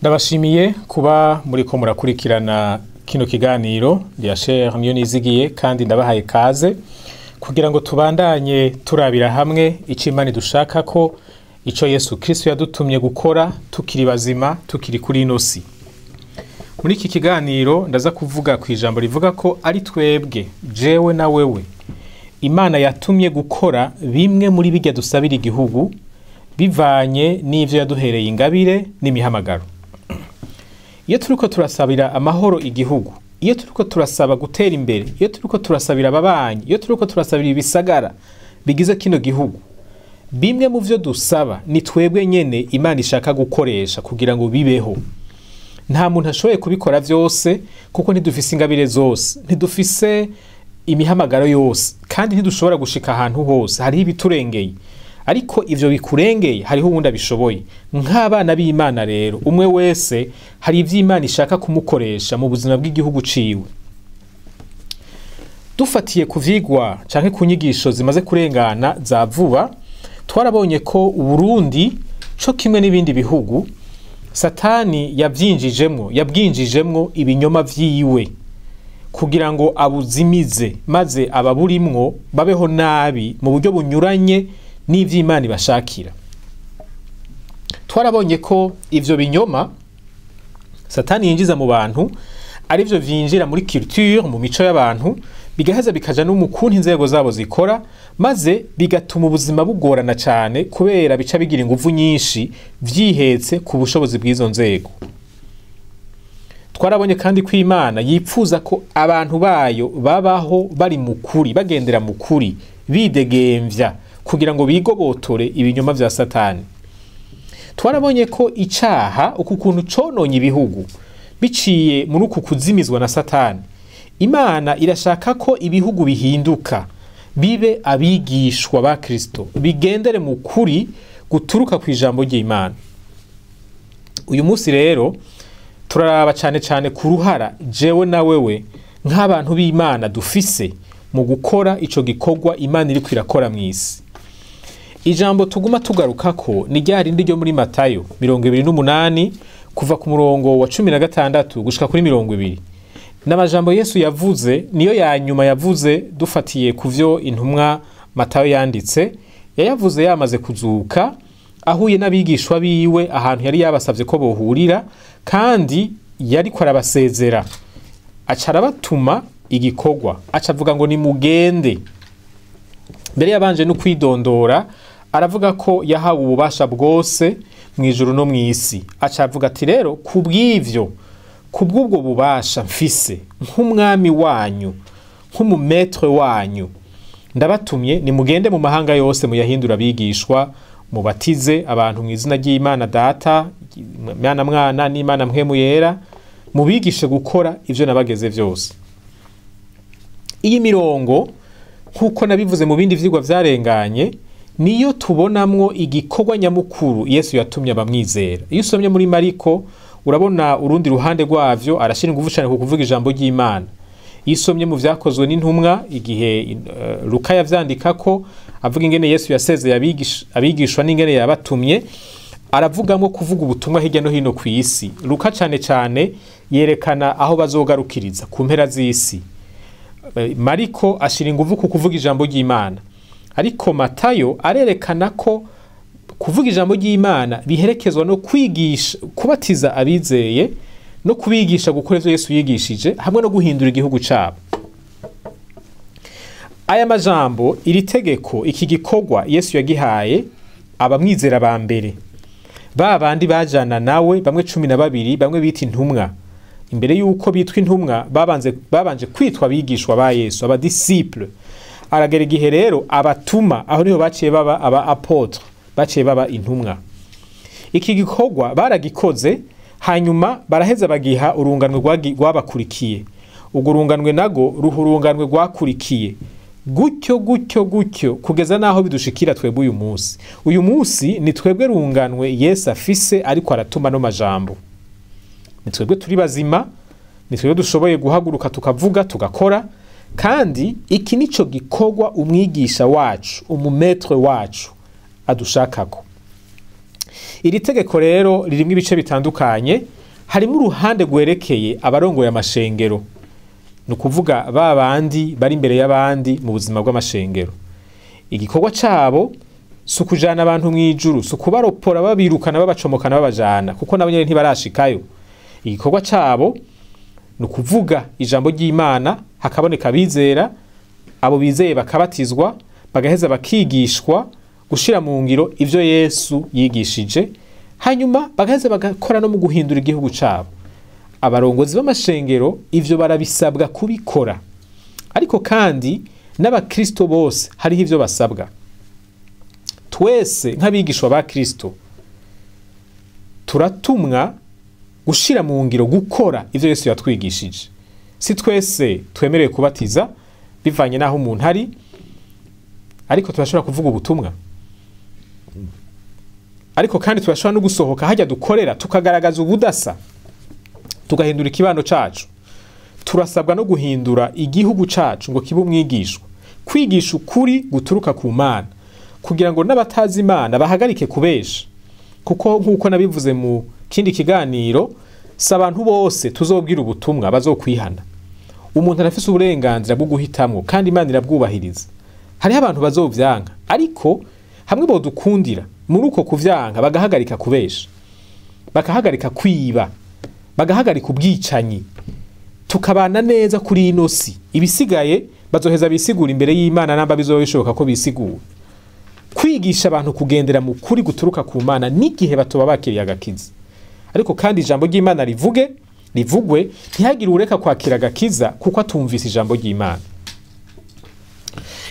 ndabashimiye kuba muri ko murakurikirana kino kiganiro ya niyo nizigiye kandi ndabahaye kaze kugira ngo tubandanye turabira hamwe imana dushaka ko icyo yesu kirisitu yadutumye gukora tukiri bazima tukiri kuri ino si muri iki kiganiro ndaza kuvuga ku ijambo rivuga ko ari twebwe jewe na wewe imana yatumye gukora bimwe muri bijya dusabira igihugu bivanye n'ibyo yaduhereye ingabire n'imihamagaro iyo turi ko turasabira amahoro igihugu iyo turi ko turasaba gutera imbere iyo turi ko turasabira ababanyi iyo turi ko turasabira ibisagara bigize kino gihugu bimwe mu byo dusaba ni twebwe nyine imana ishaka gukoresha kugira ngo bibeho nta muntu ashoboye kubikora byose kuko ntidufise ingabire zose ntidufise imihamagaro yose kandi ntidushobora gushika ahantu hose hariho ibiturengeye ariko ibyo bikurengeye hariho ubundi abishoboye nk'abana b'imana rero umwe wese hari ibyo imana ishaka kumukoresha mu buzima bw'igihugu ciwe dufatiye ku byigwa cyangwa ku nyigisho zimaze kurengana za vuba twarabonye ko uburundi cyo kimwe n'ibindi bihugu satani yabyinjijemo yabwinjijemo ibinyoma byiwe kugira ngo abuzimize maze ababurimwo babeho nabi mu buryo bunyuranye n'iby'imana ibashakira twarabonye ko ibyo binyoma satani yinjiza mu bantu ari byo byinjira muri kirutire mu mico y'abantu bigaheza bikajya no mu kundi inzego zabo zikora maze bigatuma ubuzima bugorana cyane kubera bica bigira ingufu nyinshi byihetse ku bushobozi bw'izo nzego twarabonye kandi ko imana yipfuza ko abantu bayo babaho bari mu kuri bagendera mu kuri bidegembya kugira ngo bigobotore ibinyoma bya satani twarabonye ko icyaha uku kuntu cononye ibihugu biciye muri uku kuzimizwa na satani imana irashaka ko ibihugu bihinduka bibe abigishwa ba kirisito bigendere mu kuri guturuka ku ijambo ry'imana uyu munsi rero turaraba cyane cyane ku ruhara jewe na wewe nk'abantu b'imana dufise mu gukora icyo gikorwa imana iri kwirakora mu isi ijambo tuguma tugaruka ko ni rya rindi ryo muri matayo mirongo ibiri n'umunani kuva ku murongo wa cumi na gatandatu gushika kuri mirongo ibiri n'amajambo yesu yavuze niyo ya nyuma yavuze dufatiye ku byo intumwa matayo yanditse yayavuze yamaze kuzuka ahuye n'abigishwa biwe ahantu yari yabasabye ko bohurira kandi yari arabasezera aca arabatuma igikorwa acavuga avuga ngo nimugende mbere yabanje no kwidondora aravuga ko yahawe ububasha bwose mu ijoro no mu isi acavuga ati rero ku bw'ibyo ku bw'ubwo bubasha mfise nk'umwami wanyu nk'umumetre wanyu ndabatumye nimugende mu mahanga yose muyahindura abigishwa mubatize abantu mu izina ry'imana data imana mwana n'imana mpemu yera mubigishe gukora ibyo nabageze byose iyi mirongo nk'uko nabivuze mu bindi byigwa byarenganye niyo tubonamwo igikorwa nyamukuru yesu yatumye abamwizera iyo usomye muri mariko urabona urundi ruhande rwabyo arashyira ingufu cyane ku kuvuga ijambo ry'imana iyo usomye mu byakozwe n'intumwa igihe ruka eh, yabyandika ko avuga ingene yesu yasezeye abigishwa n'ingene yabatumye aravugamo kuvuga ubutumwa hirya no hino ku isi ruka cyane cyane yerekana aho bazogarukiriza ku mpera z'isi eh, mariko ashyira ingufu ku kuvuga ijambo ry'imana ariko matayo arerekana ko kuvuga ijambo ry'imana biherekezwa no kwigisha kubatiza abizeye no kubigisha gukora ibyo yesu yigishije hamwe no guhindura igihugu cyabo aya majambo iri tegeko iki gikorwa yesu yagihaye abamwizera ba mbere ba bandi bajyana nawe bamwe cumi na babiri bamwe bita intumwa imbere y'uko bitwa intumwa babanje kwitwa abigishwa ba yesu abadisipure aragera igihe rero abatuma aho niho baciye baba aba apotre baciye baba intumwa iki gikorwa baragikoze hanyuma baraheza bagiha urunganwe rwabakurikiye urwo runganwe nago ruha urunganwe rwakurikiye gutyo gutyo gutyo kugeza n'aho bidushikira twebwe uyu munsi uyu munsi ni twebwe runganwe yesu afise ariko aratuma no majambo ni twebwe turi bazima ni twebwe dushoboye guhaguruka tukavuga tugakora kandi iki nicyo gikorwa umwigisha wacu umumetwe wacu adushakako iri tegeko rero ririmo ibice bitandukanye harimo uruhande rwerekeye abarongoye amashengero ni ukuvuga ba bandi bari imbere y'abandi mu buzima bw'amashengero igikorwa cyabo si ukujyana abantu mu ijuru si ukubaropora babirukana babacomokana babajyana kuko nabo nyine ntibarashikayo igikorwa cyabo ni ukuvuga ijambo ry'imana hakaboneka abizera abo bizeye bakabatizwa bagaheza bakigishwa gushyira mu ngiro ibyo yesu yigishije hanyuma bagaheza bagakora no mu guhindura igihugu cyabo abarongozi b'amashengero ibyo barabisabwa kubikora ariko kandi n'abakristo bose hariho ibyo basabwa twese nk'abigishwa ba kirisito turatumwa gushyira mu ngiro gukora ibyo Yesu yatwigishije si twese twemerewe kubatiza bivanye n'aho umuntu ari ariko turashobora kuvuga ubutumwa ariko kandi turashobora no gusohoka hajya dukorera tukagaragaza ubudasa tugahindura ikibano cyacu turasabwa no guhindura igihugu cyacu ngo kibe umwigishwa kwigisha ukuri guturuka ku mana kugira ngo n'abatazi imana bahagarike kubesha kuko nk'uko nabivuze mu kindi kiganiro si abantu bose tuzobwira ubutumwa bazokwihana umuntu arafise uburenganzira bwo guhitamo kandi imana irabwubahiriza hariho abantu bazovyanka ariko hamwe bodukundira muri uko kuvyanka bagahagarika kubesha bagahagarika kwiba bagahagarika ubwicanyi tukabana neza kuri ino si ibisigaye bazoheza bisigura imbere y'imana namba bizoba bishoboka ko bisigura kwigisha abantu kugendera mu kuri guturuka ku mana n'igihe batoba bakiriye agakiza ariko kandi ijambo ry'imana rivuge rivugwe ntihagire ureka kwakira agakiza kuko atumvise ijambo ry'imana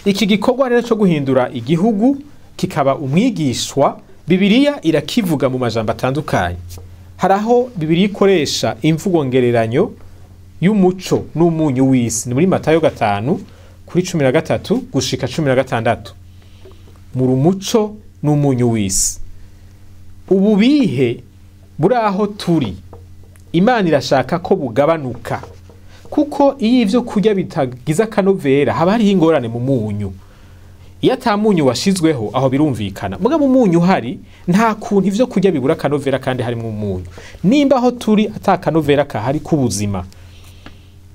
iki gikorwa rero cyo guhindura igihugu kikaba umwigishwa bibiriya irakivuga mu majambo atandukanye hari aho bibiriya ikoresha imvugo ngereranyo y'umuco n'umunyu w'isi ni muri matayo gatanu kuri cumi na gatatu gushika cumi na gatandatu muri umuco n'umunyu w'isi ubu bihe aho turi imana irashaka ko bugabanuka kuko iyo ibyo kurya bitagize akanovera haba hariho ingorane mu munyu iyo atamunyu washyizweho aho birumvikana mugabo umunyu uhari nta kuntu ibyo kurya bibura akanovera kandi harimo umunyu nimba aho turi atakanovera kahari k'ubuzima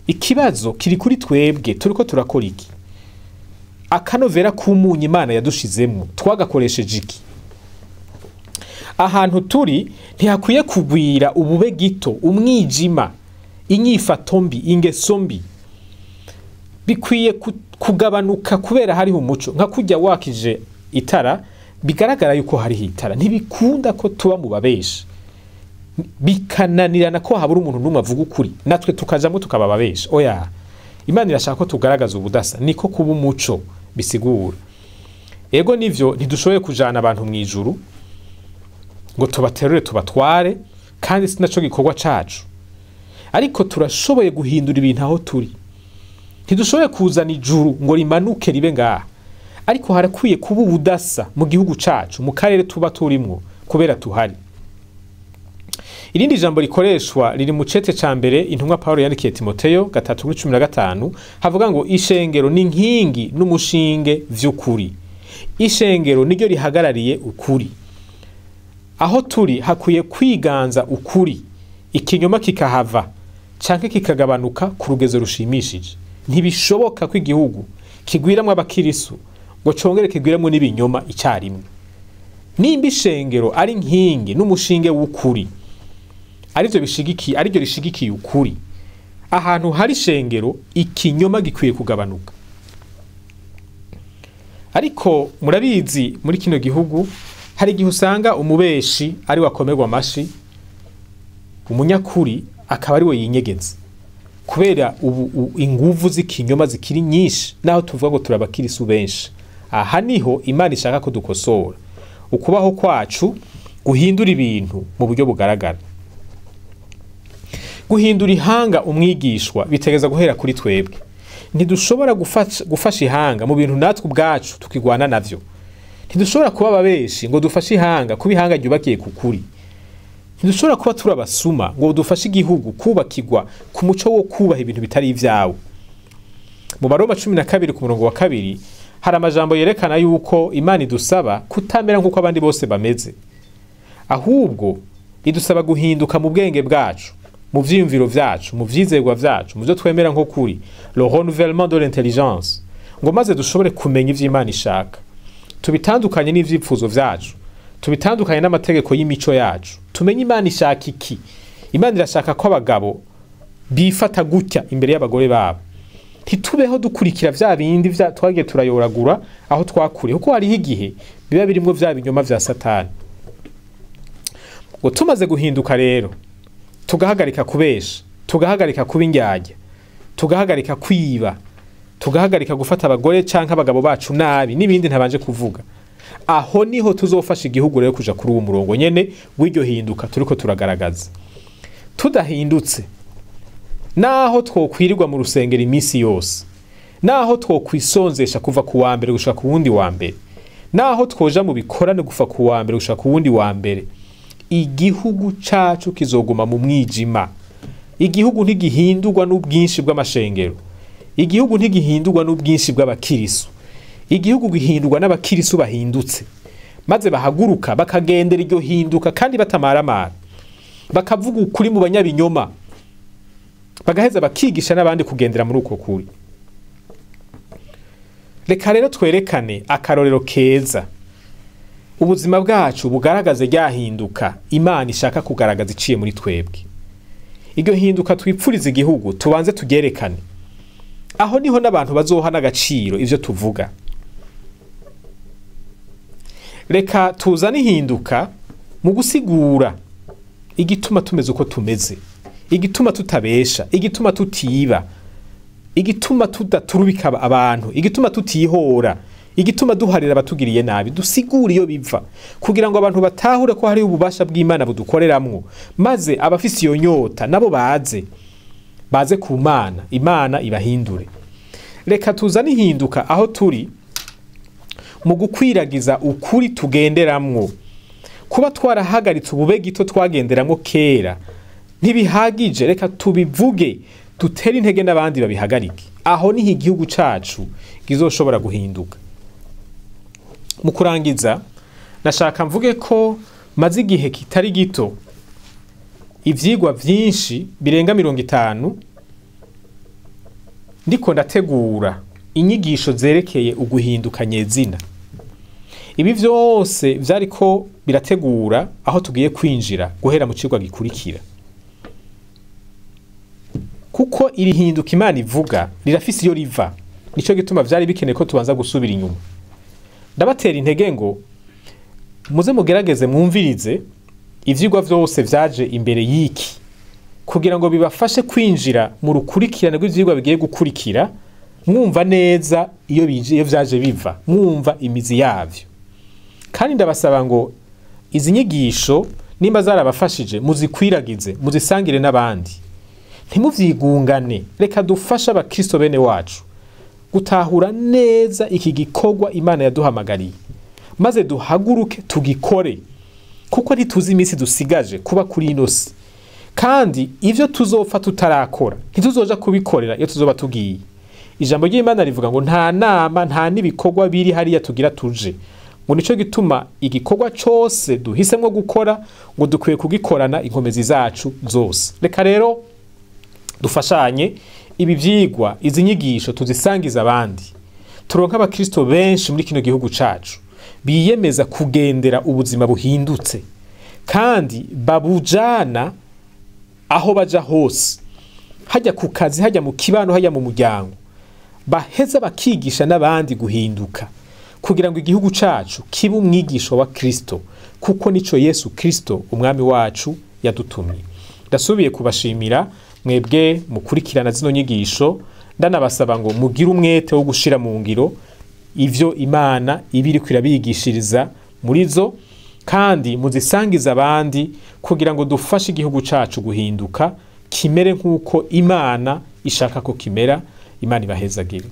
ikibazo kiri kuri twebwe turi ko turakora iki akanovera k'umunyu imana yadushizemo twagakoresheje iki ahantu turi ntihakwiye kugwira ubube gito umwijima inyifato mbi ingeso mbi bikwiye kugabanuka kubera hariho umuco nka kujya wakije itara bigaragara yuko hariho itara ntibikunda ko tuba mu babeshi bikananirana ko habura umuntu n'umwe avuga ukuri natwe tukajyamo tukaba ababeshi oya imana irashaka ko tugaragaza ubudasa niko kuba umuco bisigura ego nibyo ntidushoboye kujyana abantu mu ijuru ngo tubaterure tubatware kandi si nacyo gikorwa cyacu ariko turashoboye guhindura ibintu aho turi ntidushoboye kuzana ijuru ngo rimanuke ribe ngaha ariko harakwiye kuba ubudasa mu gihugu cyacu mu karere tuba turimo kubera tuhari irindi jambo rikoreshwa riri mu cete cya mbere intumwa paul yandikiye timoteyo gatatu kuri cumi na gatanu havuga ngo ishengero ni inkingi n'umushinge by'ukuri ishengero niryo rihagarariye ukuri aho turi hakwiye kwiganza ukuri ikinyoma kikahava cyangwa kikagabanuka ku rugezo rushimishije ntibishoboka ko igihugu kigwiramo abakirisu ngo cyongere kigwiramo n'ibinyoma icyarimwe nimba ishengero ari nkingi n'umushinge w'ukuri aribyo bishigikiye aribyo rishigikiye ukuri ahantu hari ishengero ikinyoma gikwiye kugabanuka ariko murabizi muri kino gihugu hari igihe usanga umubeshi ari wakomerwa amashi umunyakuri akaba ari we yinyegetse kubera ubu inguvu z'ikinyoma zikiri nyinshi naho tuvuga ngo turi abakirisu benshi aha niho imana ishaka ko dukosora ukubaho kwacu guhindura ibintu mu buryo bugaragara guhindura ihanga umwigishwa bitegeza guhera kuri twebwe ntidushobora gufasha ihanga mu bintu natwe ubwacu tukigwana nabyo ntidushobora kuba ababeshi ngo dufashe ihanga kuba ihanga ryubakiye ku kuri ntidushobora kuba turi ngo dufashe igihugu kubakirwa ku muco wo kubaha ibintu bitari ibyabo mu baroba cumi na kabiri ku murongo wa kabiri hari amajambo yerekana yuko imana idusaba kutamera nk'uko abandi bose bameze ahubwo idusaba guhinduka mu bwenge bwacu mu byiyumviro byacu mu byizerwa byacu mu byo twemera nko kuri le renouvellement de l'intelligence ngo maze dushobore kumenya ibyo imana ishaka tubitandukanye n'ibyifuzo byacu tubitandukanye n'amategeko y'imico yacu tumenye imana ishaka iki imana irashaka ko abagabo bifata gutya imbere y'abagore babo ntitubeho dukurikira bya bindi twagiye turayoragura aho twakuriye kuko hariho igihe biba birimo bya binyoma bya satani ngo tumaze guhinduka rero tugahagarika kubesha tugahagarika kuba indyajya tugahagarika kwiba tugahagarika gufata abagore cyangwa abagabo bacu nabi n'ibindi ntabanje kuvuga aho niho tuzofasha igihugu rero kujya kuri uwo murongo nyine w'iryo hinduka turi ko turagaragaza tudahindutse naho twokwirirwa mu rusengero iminsi yose naho twokwisonzesha kuva ku wa mbere gushaka ku wundi wa mbere naho twoja mu bikorane gufa ku wa mbere gushaka ku wundi wa mbere igihugu cyacu kizoguma mu mwijima igihugu ntigihindurwa n'ubwinshi bw'amashengero igihugu ntigihindurwa n'ubwinshi bw'abakirisu igihugu gihindurwa n'abakirisu bahindutse maze bahaguruka bakagendera iryo hinduka kandi batamaramara bakavuga ukuri mu banyabinyoma bagaheza bakigisha n'abandi kugendera muri uko kuri reka rero twerekane akarorero keza ubuzima bwacu bugaragaze ryahinduka imana ishaka kugaragaza iciye muri twebwe iryo hinduka twipfuriza igihugu tubanze tugerekane aho niho n'abantu bazoha n'agaciro ibyo tuvuga reka tuzane ihinduka mu gusigura igituma tumeze uko tumeze igituma tutabesha igituma tutiba igituma tudaturubika abantu igituma tutihora igituma duharira abatugiriye nabi dusigura iyo biva kugira ngo abantu batahure ko hari ububasha bw'imana budukoreramo maze abafise iyo nyota nabo baze baze ku mana imana ibahindure reka tuzane ihinduka aho turi mu gukwiragiza ukuri tugenderamwo kuba twarahagaritse ubube gito twagenderamo kera ntibihagije reka tubivuge dutere intege n'abandi babihagarike aho niho igihugu cyacu kizoshobora guhinduka mu kurangiza nashaka mvuge ko maze igihe kitari gito ibyigwa byinshi birenga mirongo itanu ndiko ndategura inyigisho zerekeye uguhinduka nyezina ibi byose byari ko birategura aho tugiye kwinjira guhera mu kigo gikurikira kuko iri hinduka imana ivuga rirafise iyo riva nicyo gituma byari bikeneye ko tubanza gusubira inyuma ndabatera intege ngo muze mugerageze mwumvirize ibyigwa byose byaje imbere y'iki kugira ngo bibafashe kwinjira mu rukurikirane rw'ibyigwa bigiye gukurikira mwumva neza iyo byaje biva mwumva imizi yabyo kandi ndabasaba ngo izi nyigisho nimba zarabafashije muzikwiragize muzisangire n'abandi ntimubyigungane reka dufashe abakristo bene wacu gutahura neza iki gikorwa imana yaduhamagariye maze duhaguruke tugikore kuko ntituzi iminsi dusigaje kuba kuri ino si kandi ibyo tuzopfa tutarakora ntituzoja kubikorera iyo tuzoba tugiye ijambo ry'imana rivuga ngo nta nama nta n'ibikorwa biri hariya tugira tuje ngo nicyo gituma igikorwa cyose duhisemo gukora ngo dukwiye kugikorana inkomezi zacu zose reka rero dufashanye ibi byigwa izi nyigisho tuzisangiza abandi turonka abakristo benshi muri kino gihugu cyacu biyemeza kugendera ubuzima buhindutse kandi babujyana aho bajya hose hajya ku kazi hajya mu kibano hajya mu muryango baheza bakigisha n'abandi guhinduka kugira ngo igihugu cyacu kibe umwigisho wa kirisito kuko nicyo yesu kirisito umwami wacu yadutumye ndasubiye kubashimira mwebwe mukurikirana zino nyigisho ndanabasaba ngo mugire umwete wo gushyira mu ngiro ibyo imana iba iri kwirabigishiriza muri zo kandi muzisangize abandi kugira ngo dufashe igihugu cyacu guhinduka kimere nk'uko imana ishaka ko kimera imana ibahezagire